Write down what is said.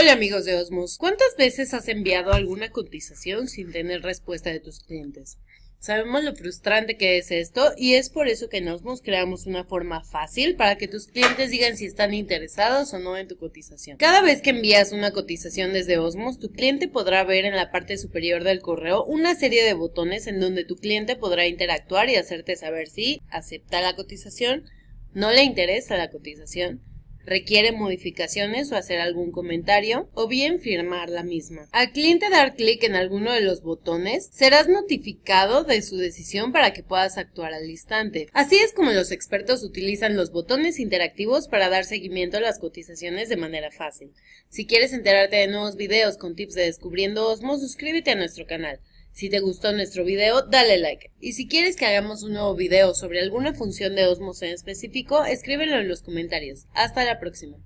Hola amigos de Osmos, ¿cuántas veces has enviado alguna cotización sin tener respuesta de tus clientes? Sabemos lo frustrante que es esto y es por eso que en Osmos creamos una forma fácil para que tus clientes digan si están interesados o no en tu cotización. Cada vez que envías una cotización desde Osmos, tu cliente podrá ver en la parte superior del correo una serie de botones en donde tu cliente podrá interactuar y hacerte saber si acepta la cotización, no le interesa la cotización, requiere modificaciones o hacer algún comentario, o bien firmar la misma. Al cliente dar clic en alguno de los botones, serás notificado de su decisión para que puedas actuar al instante. Así es como los expertos utilizan los botones interactivos para dar seguimiento a las cotizaciones de manera fácil. Si quieres enterarte de nuevos videos con tips de descubriendo Osmo, suscríbete a nuestro canal. Si te gustó nuestro video, dale like. Y si quieres que hagamos un nuevo video sobre alguna función de Osmos en específico, escríbelo en los comentarios. Hasta la próxima.